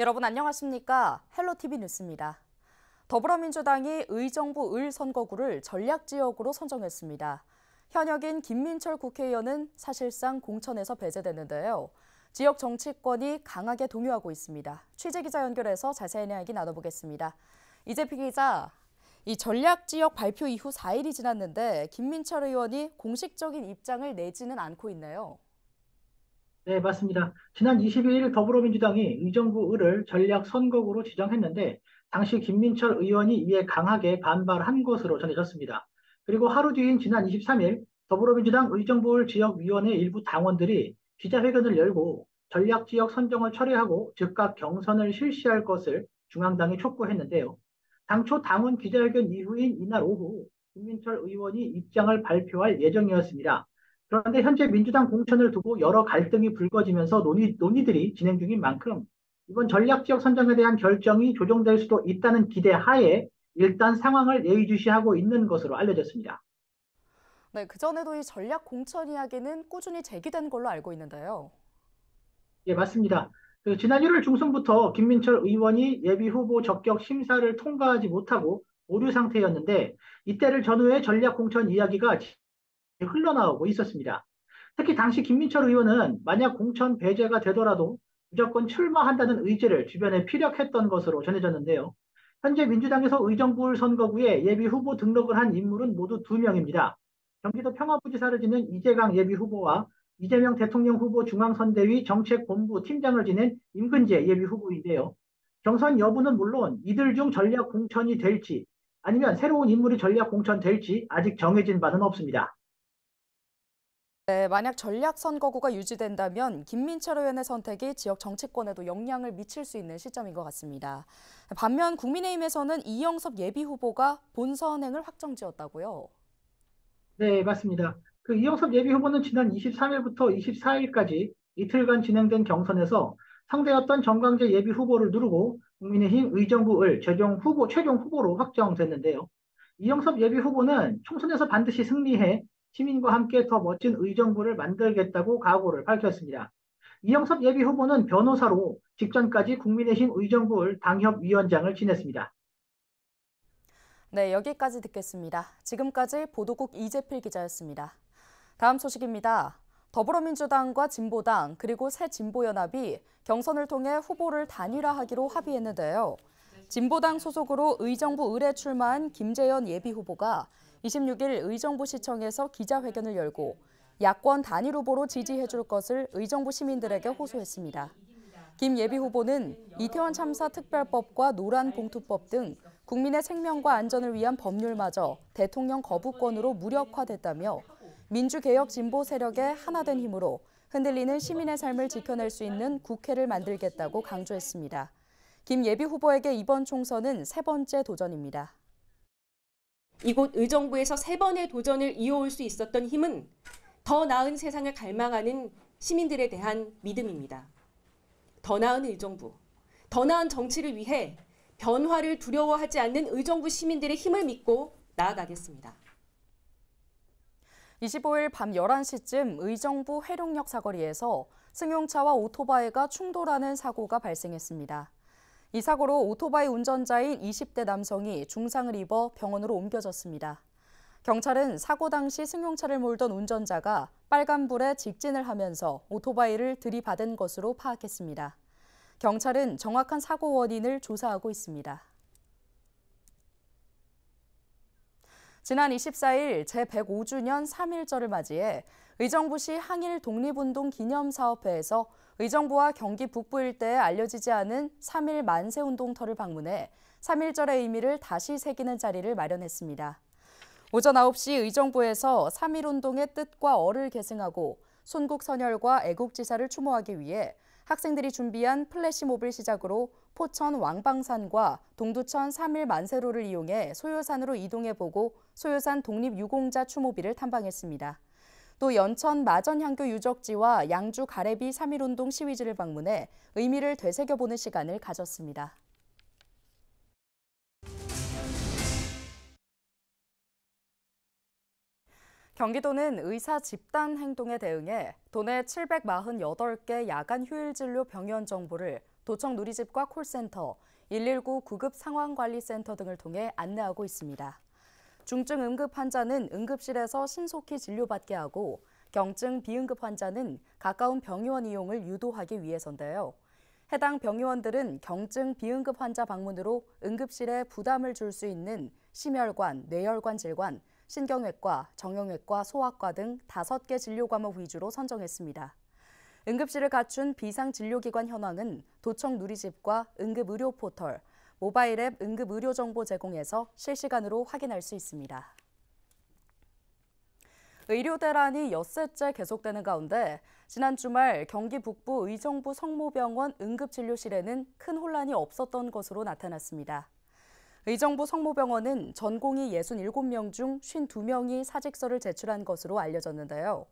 여러분 안녕하십니까? 헬로티비 뉴스입니다. 더불어민주당이 의정부 을 선거구를 전략지역으로 선정했습니다. 현역인 김민철 국회의원은 사실상 공천에서 배제되는데요. 지역 정치권이 강하게 동요하고 있습니다. 취재기자 연결해서 자세한 이야기 나눠보겠습니다. 이재피 기자, 이 전략지역 발표 이후 4일이 지났는데 김민철 의원이 공식적인 입장을 내지는 않고 있네요. 네, 맞습니다. 지난 22일 더불어민주당이 의정부 을을 전략 선거구로 지정했는데 당시 김민철 의원이 이에 강하게 반발한 것으로 전해졌습니다. 그리고 하루 뒤인 지난 23일 더불어민주당 의정부을 지역위원회 일부 당원들이 기자회견을 열고 전략지역 선정을 철회하고 즉각 경선을 실시할 것을 중앙당이 촉구했는데요. 당초 당원 기자회견 이후인 이날 오후 김민철 의원이 입장을 발표할 예정이었습니다. 그런데 현재 민주당 공천을 두고 여러 갈등이 불거지면서 논의, 논의들이 진행 중인 만큼 이번 전략지역 선정에 대한 결정이 조정될 수도 있다는 기대 하에 일단 상황을 예의주시하고 있는 것으로 알려졌습니다. 네, 그전에도 이 전략 공천 이야기는 꾸준히 제기된 걸로 알고 있는데요. 예, 맞습니다. 그 지난 1월 중순부터 김민철 의원이 예비 후보 적격 심사를 통과하지 못하고 오류 상태였는데 이때를 전후에 전략 공천 이야기가 흘러나오고 있었습니다. 특히 당시 김민철 의원은 만약 공천 배제가 되더라도 무조건 출마한다는 의지를 주변에 피력했던 것으로 전해졌는데요. 현재 민주당에서 의정부 선거구에 예비 후보 등록을 한 인물은 모두 두명입니다 경기도 평화부지사를 지낸 이재강 예비 후보와 이재명 대통령 후보 중앙선대위 정책본부 팀장을 지낸 임근재 예비 후보인데요. 경선 여부는 물론 이들 중 전략 공천이 될지 아니면 새로운 인물이 전략 공천될지 아직 정해진 바는 없습니다. 네, 만약 전략선거구가 유지된다면 김민철 의원의 선택이 지역 정치권에도 영향을 미칠 수 있는 시점인 것 같습니다. 반면 국민의힘에서는 이영섭 예비후보가 본선행을 확정지었다고요. 네, 맞습니다. 그 이영섭 예비후보는 지난 23일부터 24일까지 이틀간 진행된 경선에서 상대였던 정광재 예비후보를 누르고 국민의힘 의정부을 최종 후보 최종 후보로 확정됐는데요. 이영섭 예비후보는 총선에서 반드시 승리해 시민과 함께 더 멋진 의정부를 만들겠다고 각오를 밝혔습니다. 이영섭 예비 후보는 변호사로 직전까지 국민의힘 의정부을 당협위원장을 지냈습니다. 네, 여기까지 듣겠습니다. 지금까지 보도국 이재필 기자였습니다. 다음 소식입니다. 더불어민주당과 진보당 그리고 새 진보연합이 경선을 통해 후보를 단일화하기로 합의했는데요. 진보당 소속으로 의정부 의뢰 출마한 김재현 예비 후보가 26일 의정부시청에서 기자회견을 열고 야권 단일 후보로 지지해줄 것을 의정부 시민들에게 호소했습니다. 김 예비 후보는 이태원 참사 특별법과 노란 봉투법 등 국민의 생명과 안전을 위한 법률마저 대통령 거부권으로 무력화됐다며 민주개혁 진보 세력의 하나된 힘으로 흔들리는 시민의 삶을 지켜낼 수 있는 국회를 만들겠다고 강조했습니다. 김 예비 후보에게 이번 총선은 세 번째 도전입니다. 이곳 의정부에서 세 번의 도전을 이어올 수 있었던 힘은 더 나은 세상을 갈망하는 시민들에 대한 믿음입니다. 더 나은 의정부, 더 나은 정치를 위해 변화를 두려워하지 않는 의정부 시민들의 힘을 믿고 나아가겠습니다. 25일 밤 11시쯤 의정부 회룡역 사거리에서 승용차와 오토바이가 충돌하는 사고가 발생했습니다. 이 사고로 오토바이 운전자인 20대 남성이 중상을 입어 병원으로 옮겨졌습니다. 경찰은 사고 당시 승용차를 몰던 운전자가 빨간불에 직진을 하면서 오토바이를 들이받은 것으로 파악했습니다. 경찰은 정확한 사고 원인을 조사하고 있습니다. 지난 24일 제105주년 3일절을 맞이해 의정부시 항일 독립운동 기념사업회에서 의정부와 경기 북부 일대에 알려지지 않은 3일 만세 운동터를 방문해 3일절의 의미를 다시 새기는 자리를 마련했습니다. 오전 9시 의정부에서 3일 운동의 뜻과 어를 계승하고 손국 선열과 애국지사를 추모하기 위해 학생들이 준비한 플래시몹을 시작으로 포천 왕방산과 동두천 3일 만세로를 이용해 소요산으로 이동해보고 소요산 독립유공자 추모비를 탐방했습니다. 또 연천 마전향교 유적지와 양주 가래비 3.1운동 시위지를 방문해 의미를 되새겨보는 시간을 가졌습니다. 경기도는 의사 집단 행동에 대응해 도내 748개 야간 휴일 진료 병원 정보를 도청 누리집과 콜센터, 119 구급 상황관리센터 등을 통해 안내하고 있습니다. 중증 응급 환자는 응급실에서 신속히 진료받게 하고 경증 비응급 환자는 가까운 병의원 이용을 유도하기 위해서인데요. 해당 병의원들은 경증 비응급 환자 방문으로 응급실에 부담을 줄 수 있는 심혈관, 뇌혈관 질관, 신경외과, 정형외과, 소아과 등 다섯 개 진료 과목 위주로 선정했습니다. 응급실을 갖춘 비상진료기관 현황은 도청 누리집과 응급의료 포털, 모바일 앱 응급 의료 정보 제공에서 실시간으로 확인할 수 있습니다. 의료 대란이 엿새째 계속되는 가운데 지난 주말 경기 북부 의정부 성모병원 응급진료실에는 큰 혼란이 없었던 것으로 나타났습니다. 의정부 성모병원은 전공이 67명 중 52명이 사직서를 제출한 것으로 알려졌는데요.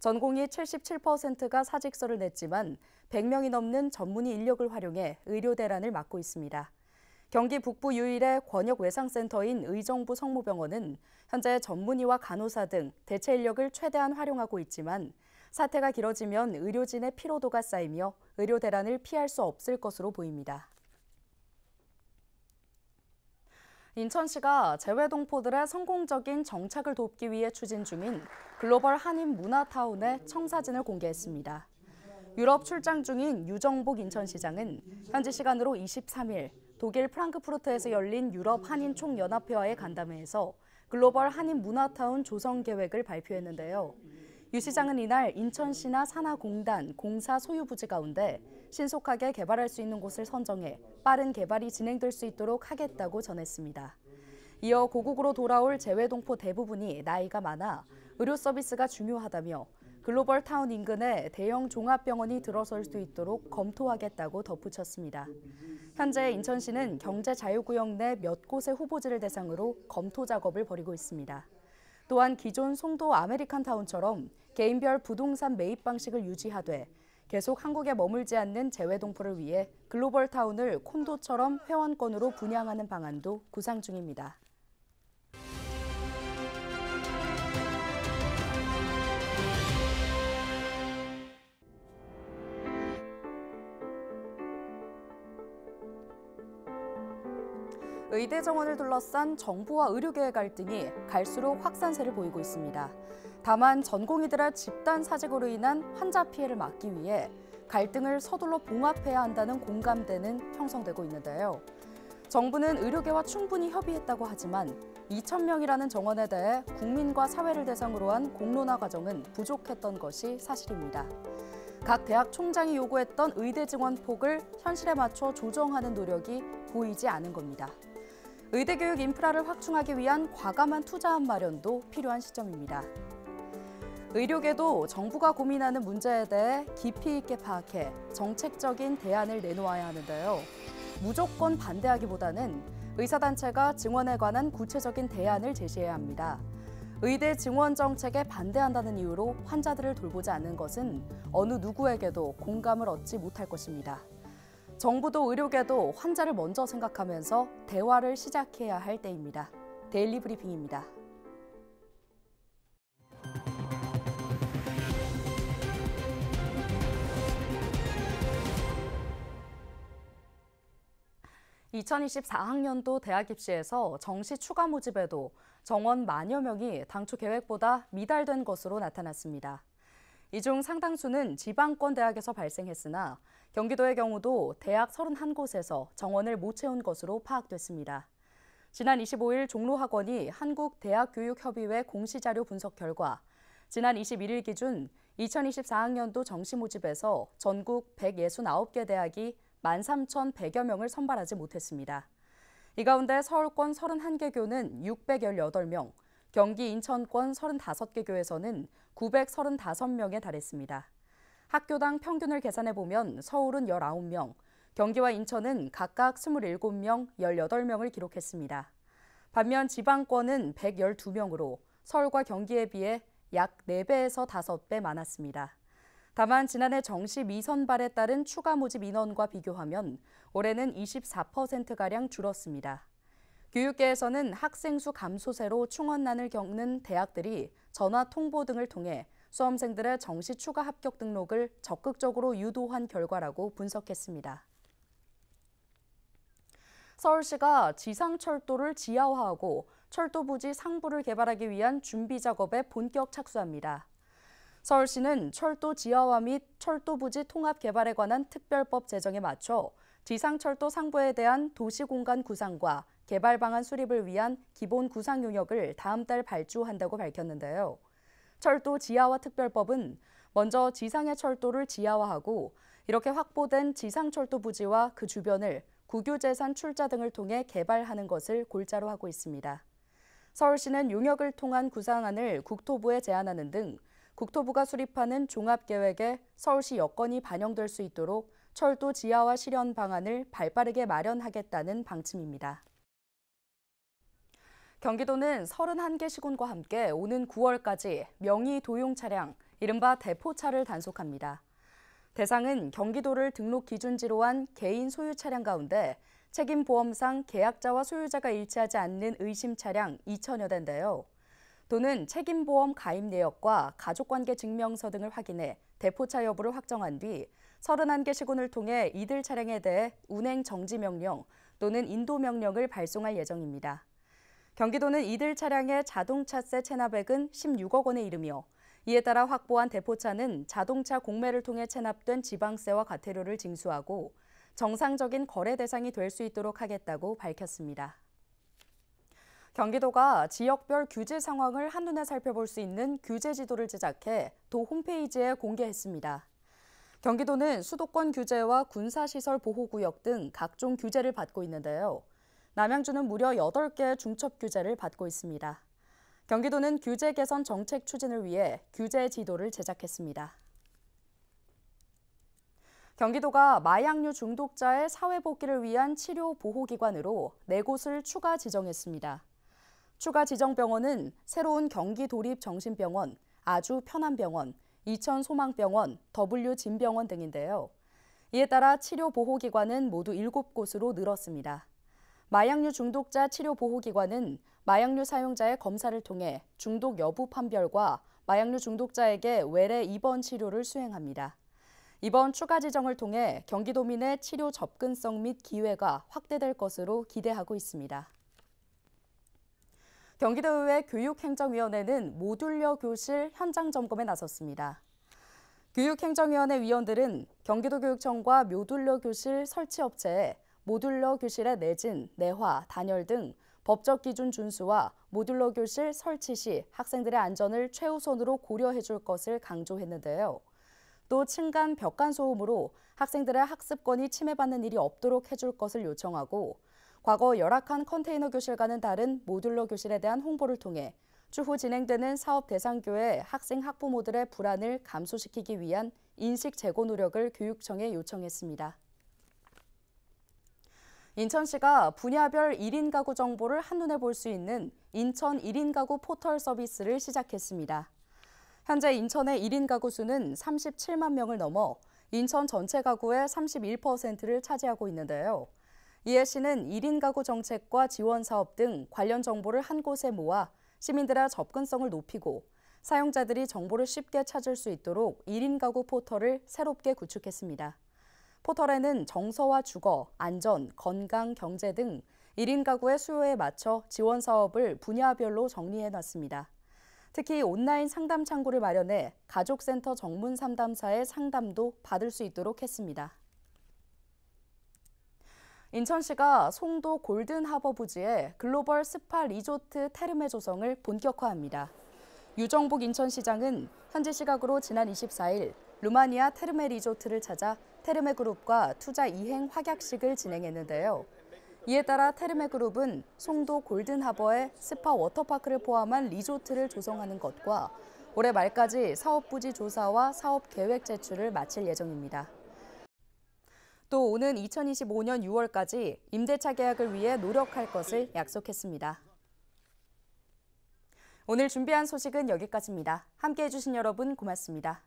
전공이 77%가 사직서를 냈지만 100명이 넘는 전문의 인력을 활용해 의료 대란을 막고 있습니다. 경기 북부 유일의 권역 외상센터인 의정부 성모병원은 현재 전문의와 간호사 등 대체 인력을 최대한 활용하고 있지만 사태가 길어지면 의료진의 피로도가 쌓이며 의료 대란을 피할 수 없을 것으로 보입니다. 인천시가 재외동포들의 성공적인 정착을 돕기 위해 추진 중인 글로벌 한인 문화타운의 청사진을 공개했습니다. 유럽 출장 중인 유정복 인천시장은 현지 시간으로 23일 독일 프랑크푸르트에서 열린 유럽 한인 총연합회와의 간담회에서 글로벌 한인 문화타운 조성 계획을 발표했는데요. 유 시장은 이날 인천시나 산하공단, 공사 소유 부지 가운데 신속하게 개발할 수 있는 곳을 선정해 빠른 개발이 진행될 수 있도록 하겠다고 전했습니다. 이어 고국으로 돌아올 재외동포 대부분이 나이가 많아 의료 서비스가 중요하다며 글로벌 타운 인근에 대형 종합병원이 들어설 수 있도록 검토하겠다고 덧붙였습니다. 현재 인천시는 경제자유구역 내 몇 곳의 후보지를 대상으로 검토 작업을 벌이고 있습니다. 또한 기존 송도 아메리칸타운처럼 개인별 부동산 매입 방식을 유지하되 계속 한국에 머물지 않는 재외 동포를 위해 글로벌 타운을 콘도처럼 회원권으로 분양하는 방안도 구상 중입니다. 의대 정원을 둘러싼 정부와 의료계의 갈등이 갈수록 확산세를 보이고 있습니다. 다만 전공의들의 집단 사직으로 인한 환자 피해를 막기 위해 갈등을 서둘러 봉합해야 한다는 공감대는 형성되고 있는데요. 정부는 의료계와 충분히 협의했다고 하지만 2천명이라는 정원에 대해 국민과 사회를 대상으로 한 공론화 과정은 부족했던 것이 사실입니다. 각 대학 총장이 요구했던 의대 증원 폭을 현실에 맞춰 조정하는 노력이 보이지 않은 겁니다. 의대교육 인프라를 확충하기 위한 과감한 투자안 마련도 필요한 시점입니다. 의료계도 정부가 고민하는 문제에 대해 깊이 있게 파악해 정책적인 대안을 내놓아야 하는데요. 무조건 반대하기보다는 의사단체가 증원에 관한 구체적인 대안을 제시해야 합니다. 의대 증원 정책에 반대한다는 이유로 환자들을 돌보지 않는 것은 어느 누구에게도 공감을 얻지 못할 것입니다. 정부도 의료계도 환자를 먼저 생각하면서 대화를 시작해야 할 때입니다. 데일리 브리핑입니다. (2024학년도) 대학 입시에서 정시 추가 모집에도 정원 만여 명이 당초 계획보다 미달된 것으로 나타났습니다. 이 중 상당수는 지방권 대학에서 발생했으나 경기도의 경우도 대학 31곳에서 정원을 못 채운 것으로 파악됐습니다. 지난 25일 종로학원이 한국대학교육협의회 공시자료 분석 결과 지난 21일 기준 2024학년도 정시 모집에서 전국 169개 대학이 13,100여 명을 선발하지 못했습니다. 이 가운데 서울권 31개 교는 618명, 경기 인천권 35개 교에서는 935명에 달했습니다. 학교당 평균을 계산해 보면 서울은 19명, 경기와 인천은 각각 27명, 18명을 기록했습니다. 반면 지방권은 112명으로 서울과 경기에 비해 약 4배에서 5배 많았습니다. 다만 지난해 정시 미선발에 따른 추가 모집 인원과 비교하면 올해는 24%가량 줄었습니다. 교육계에서는 학생 수 감소세로 충원난을 겪는 대학들이 전화 통보 등을 통해 수험생들의 정시 추가 합격 등록을 적극적으로 유도한 결과라고 분석했습니다. 서울시가 지상철도를 지하화하고 철도 부지 상부를 개발하기 위한 준비 작업에 본격 착수합니다. 서울시는 철도 지하화 및 철도 부지 통합 개발에 관한 특별법 제정에 맞춰 지상철도 상부에 대한 도시공간 구상과 개발 방안 수립을 위한 기본 구상 용역을 다음 달 발주한다고 밝혔는데요. 철도 지하화 특별법은 먼저 지상의 철도를 지하화하고 이렇게 확보된 지상 철도 부지와 그 주변을 국유재산 출자 등을 통해 개발하는 것을 골자로 하고 있습니다. 서울시는 용역을 통한 구상안을 국토부에 제안하는 등 국토부가 수립하는 종합계획에 서울시 여건이 반영될 수 있도록 철도 지하화 실현 방안을 발빠르게 마련하겠다는 방침입니다. 경기도는 31개 시군과 함께 오는 9월까지 명의 도용 차량, 이른바 대포차를 단속합니다. 대상은 경기도를 등록 기준지로 한 개인 소유 차량 가운데 책임보험상 계약자와 소유자가 일치하지 않는 의심 차량 2천여 대인데요. 도는 책임보험 가입 내역과 가족관계 증명서 등을 확인해 대포차 여부를 확정한 뒤 31개 시군을 통해 이들 차량에 대해 운행 정지 명령 또는 인도 명령을 발송할 예정입니다. 경기도는 이들 차량의 자동차세 체납액은 16억 원에 이르며 이에 따라 확보한 대포차는 자동차 공매를 통해 체납된 지방세와 과태료를 징수하고 정상적인 거래 대상이 될 수 있도록 하겠다고 밝혔습니다. 경기도가 지역별 규제 상황을 한눈에 살펴볼 수 있는 규제 지도를 제작해 도 홈페이지에 공개했습니다. 경기도는 수도권 규제와 군사시설 보호구역 등 각종 규제를 받고 있는데요. 남양주는 무려 8개 의 중첩 규제를 받고 있습니다. 경기도는 규제 개선 정책 추진을 위해 규제 지도를 제작했습니다. 경기도가 마약류 중독자의 사회 복귀를 위한 치료 보호 기관으로 네 곳을 추가 지정했습니다. 추가 지정 병원은 새로운 경기 도립 정신병원, 아주 편한 병원, 이천 소망병원, W 진병원 등인데요. 이에 따라 치료 보호 기관은 모두 7곳으로 늘었습니다. 마약류 중독자 치료 보호기관은 마약류 사용자의 검사를 통해 중독 여부 판별과 마약류 중독자에게 외래 입원 치료를 수행합니다. 이번 추가 지정을 통해 경기도민의 치료 접근성 및 기회가 확대될 것으로 기대하고 있습니다. 경기도의회 교육행정위원회는 모듈러 교실 현장 점검에 나섰습니다. 교육행정위원회 위원들은 경기도교육청과 모듈러 교실 설치업체에 모듈러 교실의 내진, 내화, 단열 등 법적 기준 준수와 모듈러 교실 설치 시 학생들의 안전을 최우선으로 고려해 줄 것을 강조했는데요. 또 층간 벽간 소음으로 학생들의 학습권이 침해받는 일이 없도록 해줄 것을 요청하고 과거 열악한 컨테이너 교실과는 다른 모듈러 교실에 대한 홍보를 통해 추후 진행되는 사업 대상 교의 학생 학부모들의 불안을 감소시키기 위한 인식 제고 노력을 교육청에 요청했습니다. 인천시가 분야별 1인 가구 정보를 한눈에 볼 수 있는 인천 1인 가구 포털 서비스를 시작했습니다. 현재 인천의 1인 가구 수는 37만 명을 넘어 인천 전체 가구의 31%를 차지하고 있는데요. 이에 시는 1인 가구 정책과 지원 사업 등 관련 정보를 한 곳에 모아 시민들의 접근성을 높이고 사용자들이 정보를 쉽게 찾을 수 있도록 1인 가구 포털을 새롭게 구축했습니다. 포털에는 정서와 주거, 안전, 건강, 경제 등 1인 가구의 수요에 맞춰 지원 사업을 분야별로 정리해 놨습니다. 특히 온라인 상담 창구를 마련해 가족센터 정문 상담사의 상담도 받을 수 있도록 했습니다. 인천시가 송도 골든하버 부지에 글로벌 스파 리조트 테르메 조성을 본격화합니다. 유정복 인천시장은 현지 시각으로 지난 24일 루마니아 테르메 리조트를 찾아 테르메 그룹과 투자 이행 확약식을 진행했는데요. 이에 따라 테르메 그룹은 송도 골든하버에 스파 워터파크를 포함한 리조트를 조성하는 것과 올해 말까지 사업 부지 조사와 사업 계획 제출을 마칠 예정입니다. 또 오는 2025년 6월까지 임대차 계약을 위해 노력할 것을 약속했습니다. 오늘 준비한 소식은 여기까지입니다. 함께 해주신 여러분 고맙습니다.